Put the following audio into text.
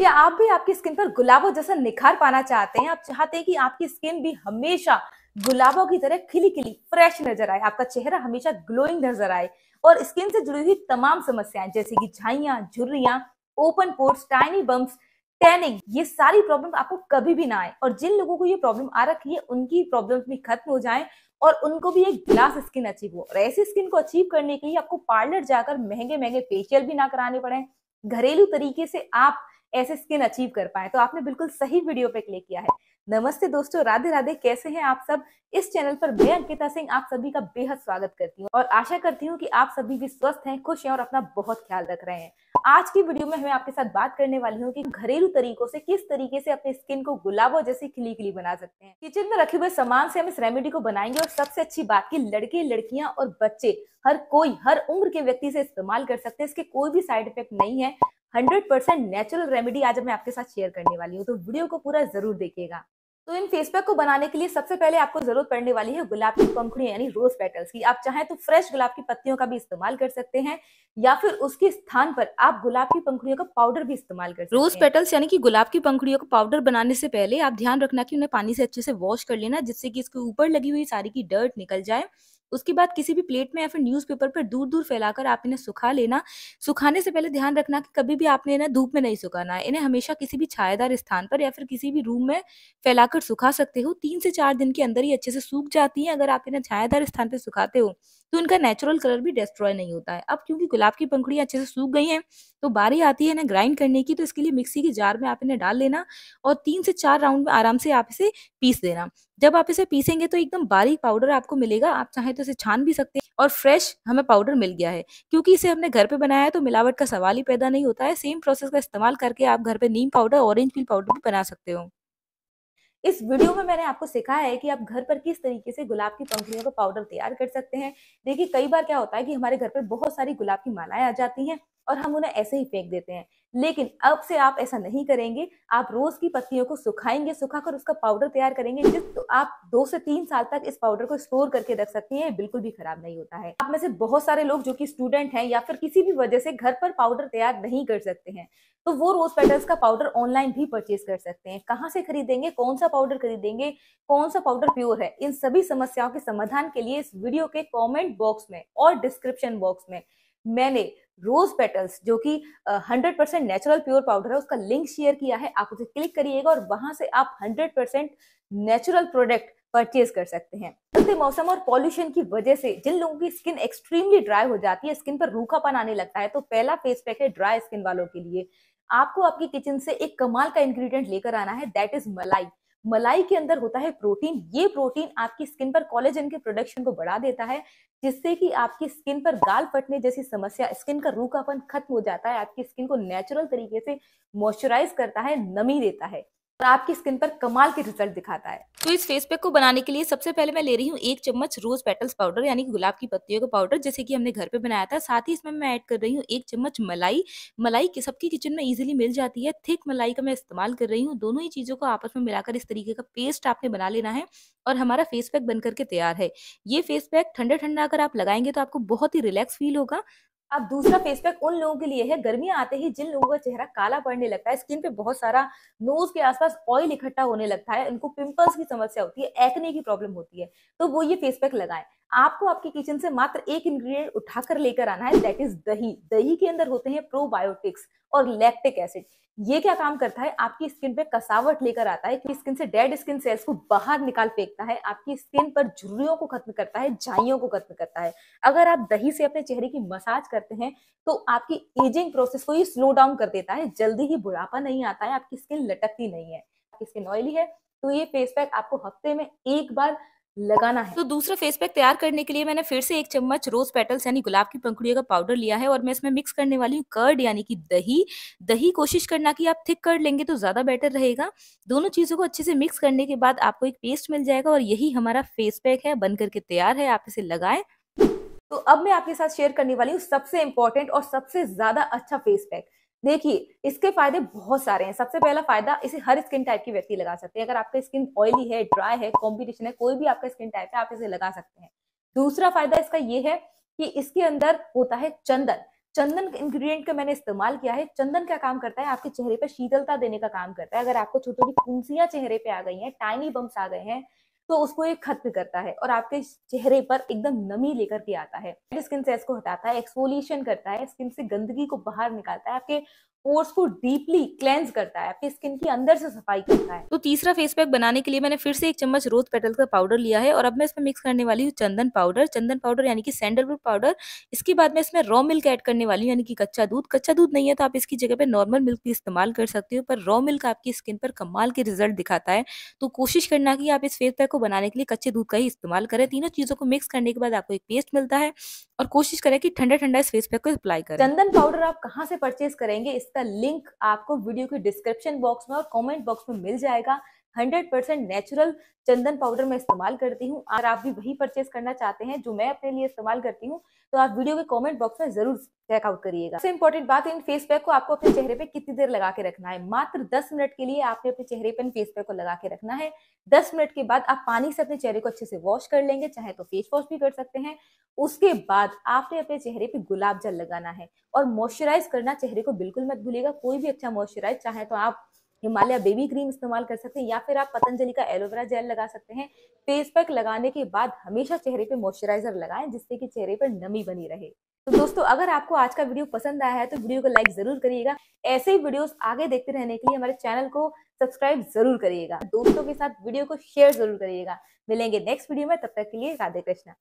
या आप भी आपकी स्किन पर गुलाबों जैसा निखार पाना चाहते हैं आप चाहते हैं कि आपकी स्किन भी हमेशा गुलाबों की तरह खिली खिली फ्रेश नजर आए आपका चेहरा हमेशा ग्लोइंग नजर आए और स्किन से जुड़ी हुई तमाम समस्याएं जैसे कि झाइया झुर्रिया open pores tiny bumps tanning ये सारी प्रॉब्लम आपको कभी भी ना आए और जिन लोगों को ये प्रॉब्लम आ रखी है उनकी प्रॉब्लम भी खत्म हो जाए और उनको भी एक ग्लास स्किन अचीव हो और ऐसी स्किन को अचीव करने के लिए आपको पार्लर जाकर महंगे महंगे फेशियल भी ना कराने पड़े घरेलू तरीके से आप ऐसे स्किन अचीव कर पाए तो आपने बिल्कुल सही वीडियो पे क्लिक किया है नमस्ते दोस्तों राधे राधे कैसे हैं आप सब इस चैनल पर मैं अंकिता सिंह आप सभी का बेहद स्वागत करती हूँ और आशा करती हूँ कि आप सभी भी स्वस्थ हैं खुश हैं और अपना बहुत ख्याल रख रहे हैं आज की वीडियो में मैं आपके साथ बात करने वाली हूँ कि घरेलू तरीकों से किस तरीके से अपने स्किन को गुलाबों जैसी खिली खिली बना सकते हैं किचन में रखे हुए सामान से हम इस रेमेडी को बनाएंगे और सबसे अच्छी बात की लड़के लड़कियां और बच्चे हर कोई हर उम्र के व्यक्ति से इस्तेमाल कर सकते हैं इसके कोई भी साइड इफेक्ट नहीं है हंड्रेड परसेंट नेचुरल रेमेडी आज मैं आपके साथ शेयर करने वाली हूँ तो वीडियो को पूरा जरूर देखिएगा तो इन फेस पैक को बनाने के लिए सबसे पहले आपको जरूरत पड़ने वाली है गुलाब की पंखुड़ी यानी रोज पेटल्स की आप चाहें तो फ्रेश गुलाब की पत्तियों का भी इस्तेमाल कर सकते हैं या फिर उसके स्थान पर आप गुलाब की पंखुड़ियों का पाउडर भी इस्तेमाल कर सकते रोज हैं। पेटल्स यानी कि गुलाब की पंखुड़ियों का पाउडर बनाने से पहले आप ध्यान रखना की उन्हें पानी से अच्छे से वॉश कर लेना जिससे कि इसके ऊपर लगी हुई सारी की डर्ट निकल जाए उसके बाद किसी भी प्लेट में या फिर न्यूज पेपर पर दूर दूर फैलाकर आप इन्हें सुखा लेना सुखाने से पहले ध्यान रखना कि कभी भी आपने इन्हें धूप में नहीं सुखाना है इन्हें हमेशा किसी भी छायादार स्थान पर या फिर किसी भी रूम में फैलाकर सुखा सकते हो तीन से चार दिन के अंदर ही अच्छे से सूख जाती है अगर आप इन्हें छायादार स्थान पर सुखाते हो तो इनका नेचुरल कलर भी डिस्ट्रॉय नहीं होता है अब क्योंकि गुलाब की पंखुड़ियाँ अच्छे से सूख गई हैं तो बारी आती है ना ग्राइंड करने की तो इसके लिए मिक्सी के जार में आप इन्हें डाल लेना और तीन से चार राउंड में आराम से आप इसे पीस देना जब आप इसे पीसेंगे तो एकदम बारीक पाउडर आपको मिलेगा आप चाहे तो इसे छान भी सकते हैं और फ्रेश हमें पाउडर मिल गया है क्योंकि इसे हमने घर पे बनाया है तो मिलावट का सवाल ही पैदा नहीं होता है सेम प्रोसेस का इस्तेमाल करके आप घर पे neem powder orange peel powder भी बना सकते हो इस वीडियो में मैंने आपको सिखाया है कि आप घर पर किस तरीके से गुलाब की पंखुड़ियों का पाउडर तैयार कर सकते हैं देखिए कई बार क्या होता है कि हमारे घर पर बहुत सारी गुलाब की मालाएं आ जाती हैं और हम उन्हें ऐसे ही फेंक देते हैं लेकिन अब से आप ऐसा नहीं करेंगे आप रोज की पत्तियों को सुखाएंगे सुखाकर उसका पाउडर तैयार करेंगे जिस तो आप दो से तीन साल तक इस पाउडर को स्टोर करके रख सकते हैं बिल्कुल भी खराब नहीं होता है आप में से बहुत सारे लोग जो कि स्टूडेंट हैं या फिर किसी भी वजह से घर पर पाउडर तैयार नहीं कर सकते हैं तो वो रोज पेटल्स का पाउडर ऑनलाइन भी परचेज कर सकते हैं कहाँ से खरीदेंगे कौन सा पाउडर खरीदेंगे कौन सा पाउडर प्योर है इन सभी समस्याओं के समाधान के लिए इस वीडियो के कॉमेंट बॉक्स में और डिस्क्रिप्शन बॉक्स में मैंने रोज पेटल्स जो कि 100 परसेंट नेचुरल प्योर पाउडर है उसका लिंक शेयर किया है आप उसे क्लिक करिएगा और वहां से आप 100 परसेंट नेचुरल प्रोडक्ट परचेज कर सकते हैं बदलते मौसम और पॉल्यूशन की वजह से जिन लोगों की स्किन एक्सट्रीमली ड्राई हो जाती है स्किन पर रूखापन आने लगता है तो पहला फेस पैक है ड्राई स्किन वालों के लिए आपको आपकी किचन से एक कमाल का इंग्रेडिएंट लेकर आना है दैट इज मलाई मलाई के अंदर होता है प्रोटीन ये प्रोटीन आपकी स्किन पर कॉलेजन के प्रोडक्शन को बढ़ा देता है जिससे कि आपकी स्किन पर गाल फटने जैसी समस्या स्किन का रूखापन खत्म हो जाता है आपकी स्किन को नेचुरल तरीके से मॉइस्चराइज करता है नमी देता है और आपकी स्किन पर कमाल के रिजल्ट दिखाता है तो इस फेस पैक को बनाने के लिए सबसे पहले मैं ले रही हूँ एक चम्मच रोज पेटल्स पाउडर यानी कि गुलाब की पत्तियों का पाउडर जैसे कि हमने घर पे बनाया था साथ ही इसमें मैं ऐड कर रही हूँ एक चम्मच मलाई मलाई की सबकी किचन में इजिली मिल जाती है थिक मलाई का मैं इस्तेमाल कर रही हूँ दोनों ही चीज़ों को आपस में मिलाकर इस तरीके का पेस्ट आपने बना लेना है और हमारा फेस पैक बनकर के तैयार है ये फेस पैक ठंडा ठंडा अगर आप लगाएंगे तो आपको बहुत ही रिलैक्स फील होगा अब दूसरा फेस पैक उन लोगों के लिए है गर्मी आते ही जिन लोगों का चेहरा काला पड़ने लगता है स्किन पे बहुत सारा नोज के आसपास ऑयल इकट्ठा होने लगता है उनको पिंपल्स की समस्या होती है एक्ने की प्रॉब्लम होती है तो वो ये फेस पैक लगाएं आपको आपके किचन से मात्र एक इंग्रेडिएंट उठाकर लेकर आना है दैट इज दही दही के अंदर होते हैं प्रोबायोटिक्स और लैक्टिक एसिड ये क्या काम करता है आपकी स्किन पे कसावट लेकर आता है क्योंकि स्किन से डेड स्किन सेल्स को बाहर निकाल फेंकता है आपकी स्किन पर झुर्रियों को खत्म करता है झाइयों को खत्म करता है अगर आप दही से अपने चेहरे की मसाज करते हैं तो आपकी एजिंग प्रोसेस को ये स्लो डाउन कर देता है जल्दी ही बुढ़ापा नहीं आता है आपकी स्किन लटकती नहीं है आपकी स्किन ऑयली है तो ये फेस पैक आपको हफ्ते में एक बार लगाना है तो दूसरा फेस पैक तैयार करने के लिए मैंने फिर से एक चम्मच रोज पेटल्स यानी गुलाब की पंखुड़ियों का पाउडर लिया है और मैं इसमें मिक्स करने वाली हूँ कर्ड यानी कि दही दही कोशिश करना कि आप थिक कर लेंगे तो ज़्यादा बेटर रहेगा दोनों चीज़ों को अच्छे से मिक्स करने के बाद आपको एक पेस्ट मिल जाएगा और यही हमारा फेस पैक है बन करके तैयार है आप इसे लगाएं तो अब मैं आपके साथ शेयर करने वाली हूँ सबसे इंपॉर्टेंट और सबसे ज़्यादा अच्छा फेस पैक देखिए इसके फायदे बहुत सारे हैं सबसे पहला फायदा इसे हर स्किन टाइप की व्यक्ति लगा सकते हैं अगर आपका स्किन ऑयली है ड्राई है कॉम्बिनेशन है कोई भी आपका स्किन टाइप है आप इसे लगा सकते हैं दूसरा फायदा इसका ये है कि इसके अंदर होता है चंदन चंदन इंग्रेडिएंट का मैंने इस्तेमाल किया है चंदन क्या काम करता है आपके चेहरे पर शीतलता देने का काम करता है अगर आपको छोटी छोटी कुंसियां चेहरे पे आ गई हैं टाइनी बम्स आ गए हैं तो उसको ये खत्म करता है और आपके चेहरे पर एकदम नमी लेकर के आता है स्किन सेल्स को हटाता है एक्सफोलिएशन करता है स्किन से गंदगी को बाहर निकालता है आपके पोर्स को डीपली क्लेंज करता है अपनी स्किन की अंदर से सफाई करता है तो तीसरा फेस पैक बनाने के लिए मैंने फिर से एक चम्मच रोज पेटल का पाउडर लिया है और अब मैं इसमें मिक्स करने वाली हूँ चंदन पाउडर चंदन पाउडर यानी कि सैंडलवुड पाउडर इसके बाद मैं इसमें रॉ मिल्क ऐड करने वाली हूँ यानी कि कच्चा दूध कच्चा दूध नहीं है तो आप इसकी जगह पर नॉर्मल मिल्क भी इस्तेमाल कर सकते हो पर रॉ मिल्क आपकी स्किन पर कमाल के रिजल्ट दिखाता है तो कोशिश करना की आप इस फेस पैक को बनाने के लिए कच्चे दूध का ही इस्तेमाल करें तीनों चीजों को मिक्स करने के बाद आपको एक पेस्ट मिलता है और कोशिश करें कि ठंडा ठंडा इस फेस पैक को अप्लाई करें चंदन पाउडर आप कहाँ से परचेज करेंगे इस इसका लिंक आपको वीडियो के डिस्क्रिप्शन बॉक्स में और कमेंट बॉक्स में मिल जाएगा हंड्रेड परसेंट नेचुरल चंदन पाउडर मैं इस्तेमाल करती हूँ अगर आप भी वही परचेज करना चाहते हैं जो मैं अपने लिए इस्तेमाल करती हूँ तो आप वीडियो के कमेंट बॉक्स में जरूर चेकआउट करिएगा सबसे इम्पोर्टेंट बात इन फेस पैक को आपको अपने चेहरे पे कितनी देर लगा के रखना है मात्र 10 मिनट के लिए आपने अपने चेहरे पर फेस पैक को लगा के रखना है 10 मिनट के बाद आप पानी से अपने चेहरे को अच्छे से वॉश कर लेंगे चाहे तो फेस वॉश भी कर सकते हैं उसके बाद आपने अपने चेहरे पे गुलाब जल लगाना है और मॉइस्चराइज करना चेहरे को बिल्कुल मत भूलेगा कोई भी अच्छा मॉइस्चराइज चाहे तो आप हिमालय बेबी क्रीम इस्तेमाल कर सकते हैं या फिर आप पतंजलि का एलोवेरा जेल लगा सकते हैं फेस पैक लगाने के बाद हमेशा चेहरे पे मॉइस्चराइजर लगाएं जिससे कि चेहरे पर नमी बनी रहे तो दोस्तों अगर आपको आज का वीडियो पसंद आया है तो वीडियो को लाइक जरूर करिएगा ऐसे ही वीडियोस आगे देखते रहने के लिए हमारे चैनल को सब्सक्राइब जरूर करिएगा दोस्तों के साथ वीडियो को शेयर जरूर करिएगा मिलेंगे नेक्स्ट वीडियो में तब तक के लिए राधे कृष्णा